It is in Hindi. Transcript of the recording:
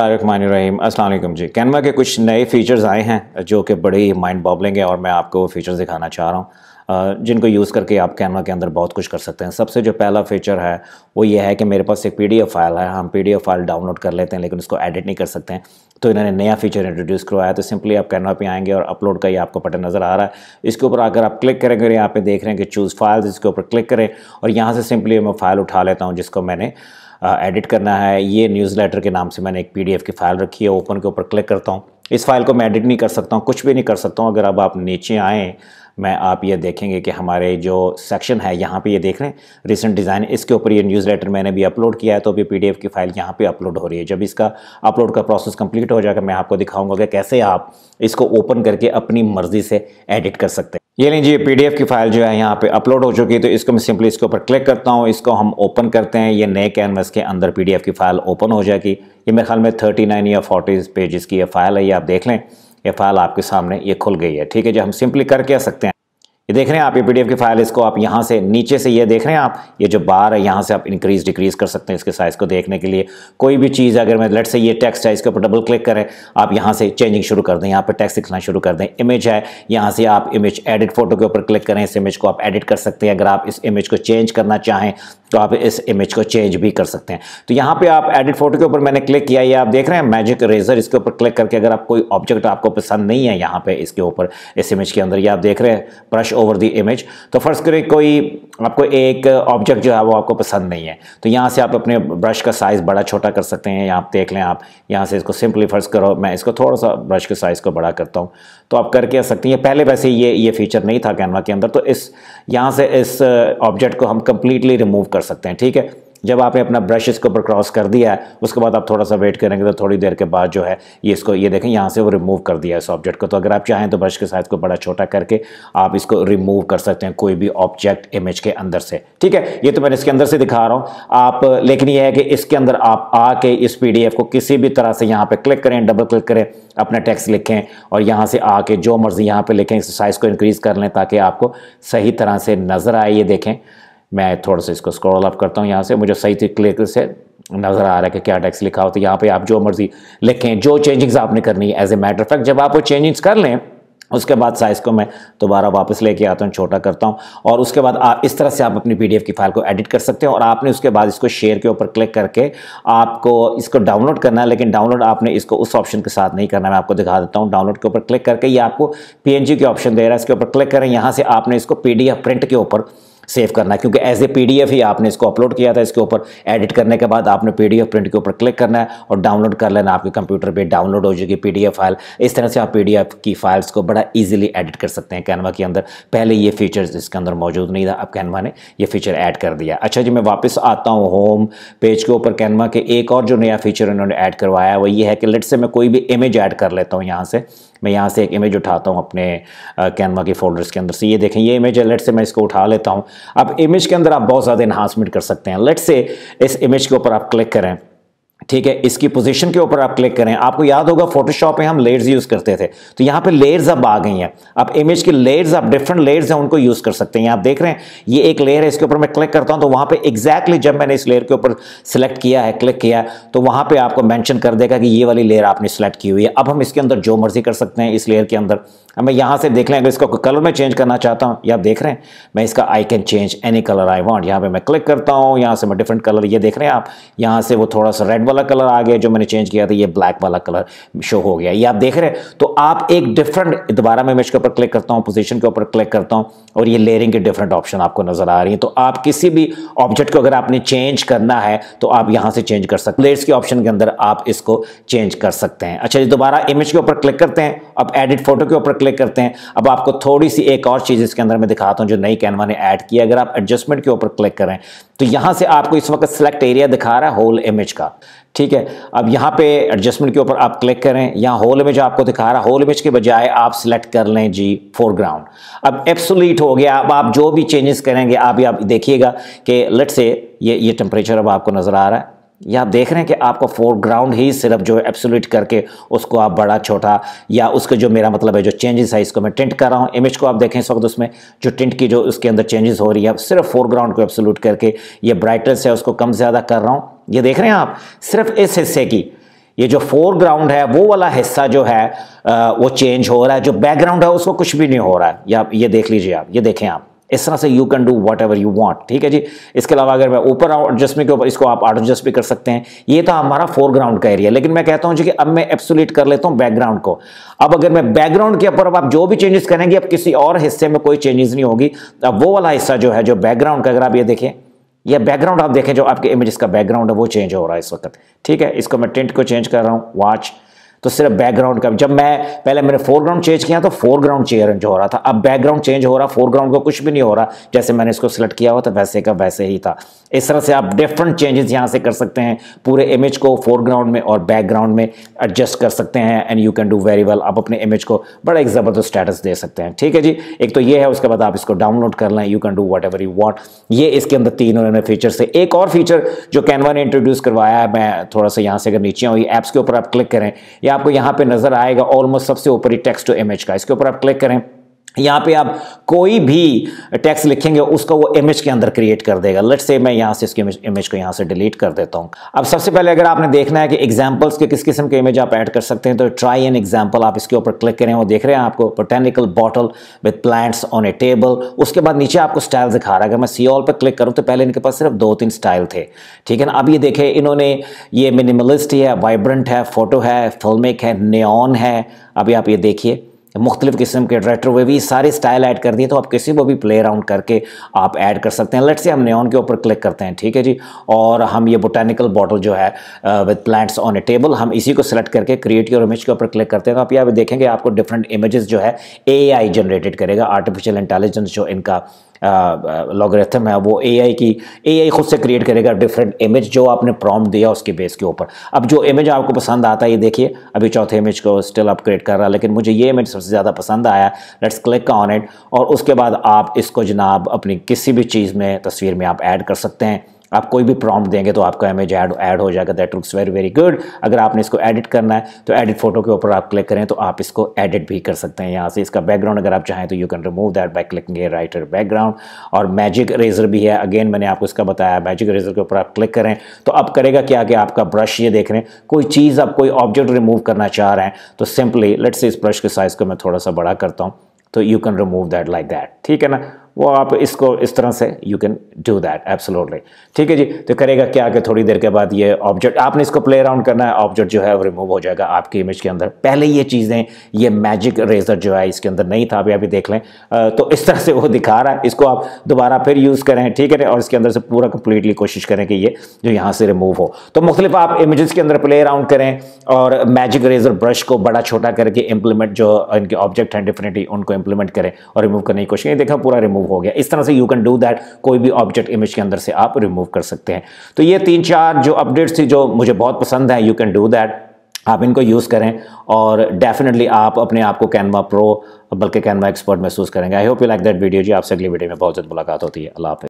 रहीम अस्सलाम वालेकुम जी कैनवा के कुछ नए फ़ीचर्स आए हैं जो कि बड़े माइंड बॉबलिंग है और मैं आपको वो फ़ीचर्स दिखाना चाह रहा हूँ जिनको यूज़ करके आप कैनवा के अंदर बहुत कुछ कर सकते हैं सबसे जो पहला फ़ीचर है वो ये है कि मेरे पास एक पीडीएफ फाइल है हम पीडीएफ फाइल डाउनलोड कर लेते हैं लेकिन उसको एडिट नहीं कर सकते हैं तो इन्होंने नया फीचर इंट्रोड्यूस करवाया तो सिंपली आप कैनवा पे आएंगे और अपलोड का ही आपको बटन नज़र आ रहा है इसके ऊपर अगर आप क्लिक करेंगे यहाँ पे देख रहे हैं कि चूज़ फाइल्स इसके ऊपर क्लिक करें और यहाँ से सिंपली मैं फ़ाइल उठा लेता हूँ जिसको मैंने एडिट करना है ये न्यूज़ लेटर के नाम से मैंने एक पी की फ़ाइल रखी है ओपन के ऊपर क्लिक करता हूँ इस फाइल को मैं एडिट नहीं कर सकता हूँ कुछ भी नहीं कर सकता हूँ अगर अब आप नीचे आएँ मैं आप ये देखेंगे कि हमारे जो सेक्शन है यहाँ पे ये देख रहे हैं रिसेंट डिज़ाइन इसके ऊपर ये न्यूज़ लेटर मैंने भी अपलोड किया है तो अभी पीडीएफ की फ़ाइल यहाँ पे अपलोड हो रही है जब इसका अपलोड का प्रोसेस कंप्लीट हो जाएगा मैं आपको दिखाऊंगा कि कैसे आप इसको ओपन करके अपनी मर्ज़ी से एडिट कर सकते हैं ये लीजिए पीडीएफ की फाइल जो है यहाँ पे अपलोड हो चुकी है तो इसको मैं सिंपली इसके ऊपर क्लिक करता हूँ इसको हम ओपन करते हैं ये नए कैनवस के अंदर पीडीएफ की फाइल ओपन हो जाएगी ये मेरे ख्याल में 39 या 40 पेजेस की ये फाइल है ये आप देख लें ये फाइल आपके सामने ये खुल गई है ठीक है जी हम सिंपली करके आ सकते हैं ये देख रहे हैं आप ये पीडीएफ की फाइल इसको आप यहाँ से नीचे से ये देख रहे हैं आप ये जो बार है यहाँ से आप इंक्रीज डिक्रीज कर सकते हैं इसके साइज़ को देखने के लिए कोई भी चीज़ अगर मैं लेट से ये टेक्स्ट है इसके ऊपर डबल क्लिक करें आप यहाँ से चेंजिंग शुरू कर दें यहाँ पर टेक्स्ट लिखना शुरू कर दें इमेज है यहाँ से आप इमेज एडिट फोटो के ऊपर क्लिक करें इस इमेज को आप एडिट कर सकते हैं अगर आप इस इमेज को चेंज करना चाहें तो आप इस इमेज को चेंज भी कर सकते हैं तो यहाँ पर आप एडिट फोटो के ऊपर मैंने क्लिक किया ये आप देख रहे हैं मैजिक रेजर इसके ऊपर क्लिक करके अगर आप कोई ऑब्जेक्ट आपको पसंद नहीं है यहाँ पर इसके ऊपर इस इमेज के अंदर ये आप देख रहे हैं ब्रश ओवर दी इमेज तो फ़र्ज़ करें कोई आपको एक ऑब्जेक्ट जो है वो आपको पसंद नहीं है तो यहाँ से आप अपने ब्रश का साइज़ बड़ा छोटा कर सकते हैं यहाँ आप देख लें आप यहाँ से इसको सिंपली फ़र्ज़ करो मैं इसको थोड़ा सा ब्रश के साइज़ को बड़ा करता हूँ तो आप करके आ सकते हैं पहले वैसे ये ये फीचर नहीं था कैनवा के अंदर तो इस यहाँ से इस ऑब्जेक्ट को हम कम्प्लीटली रिमूव कर सकते हैं ठीक है जब आपने अपना ब्रश इसके ऊपर क्रॉस कर दिया है उसके बाद आप थोड़ा सा वेट करेंगे तो थोड़ी देर के बाद जो है ये इसको ये देखें यहाँ से वो रिमूव कर दिया इस ऑब्जेक्ट को तो अगर आप चाहें तो ब्रश के साइज़ को बड़ा छोटा करके आप इसको रिमूव कर सकते हैं कोई भी ऑब्जेक्ट इमेज के अंदर से ठीक है ये तो मैंने इसके अंदर से दिखा रहा हूँ आप लेकिन ये है कि इसके अंदर आप आके इस पी को किसी भी तरह से यहाँ पर क्लिक करें डबल क्लिक करें अपना टैक्स लिखें और यहाँ से आके जो मर्ज़ी यहाँ पर लिखें इस साइज़ को इंक्रीज़ कर लें ताकि आपको सही तरह से नज़र आए ये देखें मैं थोड़ा सा इसको स्क्रॉल अप करता हूँ यहाँ से मुझे सही क्लिक से नज़र आ रहा है कि क्या टैक्स लिखा होता तो है यहाँ पे आप जो मर्ज़ी लिखें जो चेंजिंग्स आपने करनी है एज ए मैटर फैक्ट जब आप वो चेंजिंग्स कर लें उसके बाद साइज़ को मैं दोबारा वापस लेके आता हूँ छोटा करता हूँ और उसके बाद आप इस तरह से आप अपनी पीडीएफ की फाइल को एडिट कर सकते हैं और आपने उसके बाद इसको शेयर के ऊपर क्लिक करके आपको इसको डाउनलोड करना है लेकिन डाउनलोड आपने इसको उस ऑप्शन के साथ नहीं करना मैं आपको दिखा देता हूँ डाउनलोड के ऊपर क्लिक करके ये आपको पी के ऑप्शन दे रहा है इसके ऊपर क्लिक करें यहाँ से आपने इसको पी प्रिंट के ऊपर सेव करना है क्योंकि एज ए पी ही आपने इसको अपलोड किया था इसके ऊपर एडिट करने के बाद आपने पी प्रिंट के ऊपर क्लिक करना है और डाउनलोड कर लेना आपके कंप्यूटर पे डाउनलोड हो जाएगी पी फाइल इस तरह से आप पी की फाइल्स को बड़ा ईजिली एडिट कर सकते हैं कैनवा के अंदर पहले ये फीचर्स इसके अंदर मौजूद नहीं था अब कैनवा ने ये फीचर ऐड कर दिया अच्छा जी मैं वापस आता हूँ होम पेज के ऊपर कैनवा के एक और जो नया फीचर इन्होंने ऐड करवाया वो ये है कि लेट से मैं कोई भी इमेज ऐड कर लेता हूँ यहाँ से मैं यहाँ से एक इमेज उठाता हूँ अपने कैनवा के फोल्डर्स के अंदर से ये देखें ये इमेज है लेट से मैं इसको उठा लेता हूँ आप इमेज के अंदर आप बहुत ज़्यादा इन्हांसमेंट कर सकते हैं लेट से इस इमेज के ऊपर आप क्लिक करें ठीक है इसकी पोजीशन के ऊपर आप क्लिक करें आपको याद होगा फोटोशॉप में हम लेयर्स यूज करते थे तो यहां पे लेयर्स अब आ गई हैं अब इमेज की लेयर्स आप डिफरेंट लेयर्स हैं उनको यूज कर सकते हैं आप देख रहे हैं ये एक लेयर है इसके ऊपर मैं क्लिक करता हूं तो वहां पे एग्जैक्टली जब मैंने इस लेयर के ऊपर सिलेक्ट किया है क्लिक किया है तो वहां पर आपको मैंशन कर देगा कि ये वाली लेयर आपने सेलेक्ट की हुई है अब हम इसके अंदर जो मर्जी कर सकते हैं इस लेयर के अंदर अब मैं यहाँ से देख लें अगर इसका कलर में चेंज करना चाहता हूँ या आप देख रहे हैं मैं इसका I can change any colour I want यहाँ पर मैं क्लिक करता हूँ यहाँ से मैं डिफरेंट कलर ये देख रहे हैं आप यहाँ से वो थोड़ा सा रेड रेड वाला कलर आ गया जो मैंने चेंज किया था ये ब्लैक वाला कलर शो हो गया ये आप देख रहे हैं तो आप एक डिफरेंट दोबारा मैं इमेज के ऊपर क्लिक करता हूँ पोजिशन के ऊपर क्लिक करता हूँ और ये लेयरिंग के डिफरेंट ऑप्शन आपको नजर आ रही है तो आप किसी भी ऑब्जेक्ट को अगर आपने चेंज करना है तो आप यहाँ से चेंज कर सकते लेयर्स के ऑप्शन के अंदर आप इसको चेंज कर सकते हैं अच्छा जी दोबारा इमेज के ऊपर क्लिक करते हैं अब एडिट फोटो के ऊपर क्लिक करते हैं अब आपको थोड़ी सी एक और चीज़ इसके अंदर मैं दिखाता हूँ जो नई कैनवा ने ऐड किया अगर आप एडजस्टमेंट के ऊपर क्लिक करें तो यहाँ से आपको इस वक्त सिलेक्ट एरिया दिखा रहा है होल इमेज का ठीक है अब यहाँ पे एडजस्टमेंट के ऊपर आप क्लिक करें यहाँ होल इमेज आपको दिखा रहा होल इमेज के बजाय आप सिलेक्ट कर लें जी फोरग्राउंड अब एप्सोलीट हो गया अब आप जो भी चेंजेस करेंगे आप ये आप देखिएगा कि लट से ये ये टेम्परेचर अब आपको नज़र आ रहा है या आप देख रहे हैं कि आपको फोरग्राउंड ही सिर्फ जो है करके उसको आप बड़ा छोटा या उसके जो मेरा मतलब है जो चेंजेस है इसको मैं टिंट कर रहा हूँ इमेज को आप देखें इस वक्त उसमें जो टिंट की जो उसके अंदर चेंजेस हो रही है सिर्फ फोरग्राउंड को एप्सोलूट करके ये ब्राइटनेस है उसको कम ज़्यादा कर रहा हूँ ये देख रहे हैं आप सिर्फ इस हिस्से की ये जो फोरग्राउंड है वो वाला हिस्सा जो है आ, वो चेंज हो रहा है जो बैकग्राउंड है उसको कुछ भी नहीं हो रहा है या ये देख लीजिए आप ये देखें आप इस तरह से you can do whatever you want ठीक है जी इसके अलावा अगर मैं ऊपर एडजस्टमेंट के ऊपर इसको आप आउट एडजस्ट भी कर सकते हैं ये था हमारा फोरग्राउंड का एरिया लेकिन मैं कहता हूं जी कि अब मैं एब्सोल्यूट कर लेता हूं बैकग्राउंड को अब अगर मैं बैकग्राउंड के ऊपर अब आप जो भी चेंजेस करेंगे अब किसी और हिस्से में कोई चेंजेस नहीं होगी अब वो वाला हिस्सा जो है जो बैकग्राउंड का अगर आप ये देखें या बैकग्राउंड आप देखें जो आपके इमेजेस का बैकग्राउंड है वो चेंज हो रहा है इस वक्त ठीक है इसको मैं टेंट को चेंज कर रहा हूँ वॉच तो सिर्फ बैकग्राउंड का जब मैं पहले मैंने फोरग्राउंड चेंज किया तो फोरग्राउंड चेंज हो रहा था अब बैकग्राउंड चेंज हो रहा फोरग्राउंड का कुछ भी नहीं हो रहा जैसे मैंने इसको सिलेक्ट किया हुआ था वैसे का वैसे ही था इस तरह से आप डिफरेंट चेंजेस यहाँ से कर सकते हैं पूरे इमेज को फोरग्राउंड में और बैकग्राउंड में एडजस्ट कर सकते हैं and you can do very well आप अपने इमेज को बड़ा एक ज़बरदस्त स्टेटस दे सकते हैं ठीक है जी एक तो ये है उसके बाद आप इसको डाउनलोड कर लें you can do whatever you want ये इसके अंदर तीन उन्होंने फीचर से एक और फीचर जो कैनवा ने इंट्रोड्यूस करवाया है मैं थोड़ा सा यहाँ से अगर नीचे हुई ऐप्स के ऊपर आप क्लिक करें या आपको यहां पे नजर आएगा ऑलमोस्ट सबसे ऊपर ही टेक्स्ट टू इमेज का इसके ऊपर आप क्लिक करें यहाँ पे आप कोई भी टैक्स लिखेंगे उसको वो इमेज के अंदर क्रिएट कर देगा लेट से मैं यहाँ से इसके इमेज, इमेज को यहाँ से डिलीट कर देता हूँ अब सबसे पहले अगर आपने देखना है कि एग्जांपल्स के किस किस्म के इमेज आप ऐड कर सकते हैं तो ट्राई एन एग्जांपल आप इसके ऊपर क्लिक करें वो देख रहे हैं आपको botanical bottle with plants on a table उसके बाद नीचे आपको स्टाइल दिखा रहा है अगर मैं सी ऑल पर क्लिक करूँ तो पहले इनके पास सिर्फ दो तीन स्टाइल थे ठीक है ना अब ये देखे इन्होंने ये मिनिमलिस्ट है वाइब्रेंट है फोटो है फिल्मिक है नियॉन है अभी आप ये देखिए मुख्तलिफ़ किस्म के रेट्रो हुए भी सारे स्टाइल ऐड कर दिए तो आप किसी को भी प्ले अराउंड करके आप ऐड कर सकते हैं लेट से हम नेन के ऊपर क्लिक करते हैं ठीक है जी और हम ये बोटानिकल बॉटल जो है with plants on a table हम इसी को सेलेक्ट करके क्रिएट योर इमेज के ऊपर क्लिक करते हैं तो आप यहाँ देखेंगे आपको डिफरेंट इमेजेस जो है ए जनरेटेड करेगा आर्टिफिशियल इंटेलिजेंस जो इनका लॉगरिथम है वो एआई की एआई खुद से क्रिएट करेगा डिफरेंट इमेज जो आपने प्रॉम्प्ट दिया उसके बेस के ऊपर अब जो इमेज आपको पसंद आता है ये देखिए अभी चौथे इमेज को स्टिल आप क्रिएट कर रहा है लेकिन मुझे ये इमेज सबसे ज़्यादा पसंद आया लेट्स क्लिक ऑन इट और उसके बाद आप इसको जनाब अपनी किसी भी चीज़ में तस्वीर में आप ऐड कर सकते हैं आप कोई भी प्रॉम्प्ट देंगे तो आपका इमेज ऐड ऐड हो जाएगा that looks very very good अगर आपने इसको एडिट करना है तो एडिट फोटो के ऊपर आप क्लिक करें तो आप इसको एडिट भी कर सकते हैं यहाँ से इसका बैकग्राउंड अगर आप चाहें तो you can remove that by clicking writer background और मैजिक रेजर भी है अगेन मैंने आपको इसका बताया मैजिक रेजर के ऊपर आप क्लिक करें तो अब करेगा क्या कि आपका ब्रश ये देख रहे हैं कोई चीज़ आप कोई ऑब्जेक्ट रिमूव करना चाह रहे हैं तो सिंपली लेट्स इस ब्रश के साइज़ को मैं थोड़ा सा बड़ा करता हूँ तो you can remove that like that ठीक है ना वो आप इसको इस तरह से you can do that absolutely ठीक है जी तो करेगा क्या कि थोड़ी देर के बाद ये ऑब्जेक्ट आपने इसको प्ले अराउंड करना है ऑब्जेक्ट जो है वो रिमूव हो जाएगा आपकी इमेज के अंदर पहले ये चीज़ें ये मैजिक रेजर जो है इसके अंदर नहीं था अभी अभी देख लें तो इस तरह से वो दिखा रहा है इसको आप दोबारा फिर यूज़ करें ठीक है और इसके अंदर से पूरा कंप्लीटली कोशिश करें कि ये जो यहाँ से रिमूव हो तो मुख्तलिफ आप इमेज के अंदर प्ले अराउंड करें और मैजिक रेजर ब्रश को बड़ा छोटा करके इम्प्लीमेंट जो इनके ऑब्जेक्ट हैं डिफिनेटली उनको इम्प्लीमेंट करें और रिमूव करने की कोशिश करें देखा पूरा रिमूव रिमूव हो गया इस तरह से यू कैन डू दैट कोई भी ऑब्जेक्ट इमेज के अंदर से आप रिमूव कर सकते हैं तो ये तीन चार जो अपडेट्स थी जो मुझे बहुत पसंद है यू कैन डू दैट आप इनको यूज़ करें और डेफिनेटली आप अपने आप को कैनवा प्रो बल्कि कैनवा एक्सपर्ट महसूस करेंगे I hope you like that video जी आपसे अगली वीडियो में बहुत जल्द मुलाकात होती है अल्लाह